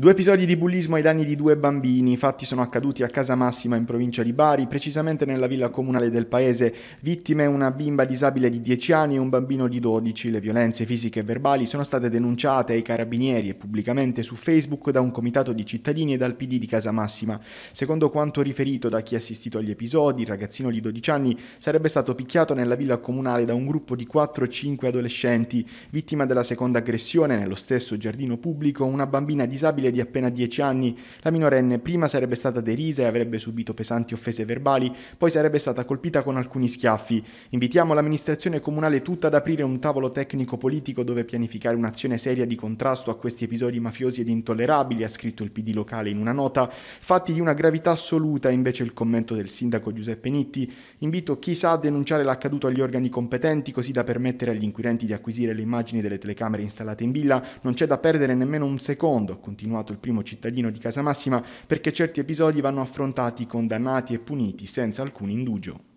Due episodi di bullismo ai danni di due bambini, i fatti sono accaduti a Casa Massima in provincia di Bari, precisamente nella villa comunale del paese. Vittime una bimba disabile di 10 anni e un bambino di 12. Le violenze fisiche e verbali sono state denunciate ai carabinieri e pubblicamente su Facebook da un comitato di cittadini e dal PD di Casa Massima. Secondo quanto riferito da chi ha assistito agli episodi, il ragazzino di 12 anni sarebbe stato picchiato nella villa comunale da un gruppo di 4-5 adolescenti. Vittima della seconda aggressione nello stesso giardino pubblico, una bambina disabile femminile di appena 10 anni. La minorenne prima sarebbe stata derisa e avrebbe subito pesanti offese verbali, poi sarebbe stata colpita con alcuni schiaffi. Invitiamo l'amministrazione comunale tutta ad aprire un tavolo tecnico politico dove pianificare un'azione seria di contrasto a questi episodi mafiosi ed intollerabili, ha scritto il PD locale in una nota. Fatti di una gravità assoluta, invece il commento del sindaco Giuseppe Nitti. Invito chi sa a denunciare l'accaduto agli organi competenti così da permettere agli inquirenti di acquisire le immagini delle telecamere installate in villa. Non c'è da perdere nemmeno un secondo, ha continuato il primo cittadino di Casa Massima, perché certi episodi vanno affrontati, condannati e puniti senza alcun indugio.